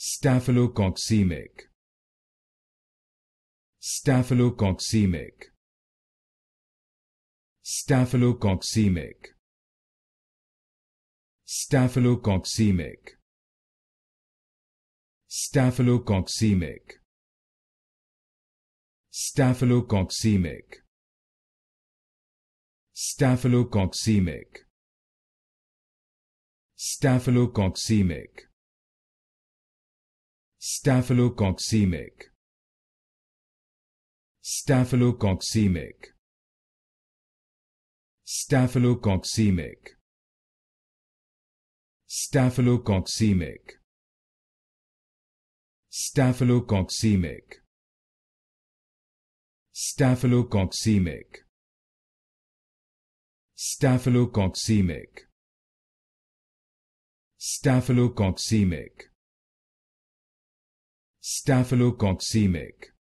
Staphylococcemic. Staphylococcemic. Staphylococcemic. Staphylococcemic. Staphylococcemic. Staphylococcemic. Staphylococcemic. Staphylococcemic. Staphylococcemic. Staphylococcemic. Staphylococcemic. Staphylococcemic. Staphylococcemic. Staphylococcemic. Staphylococcemic. Staphylococcemic. Staphylococcemic.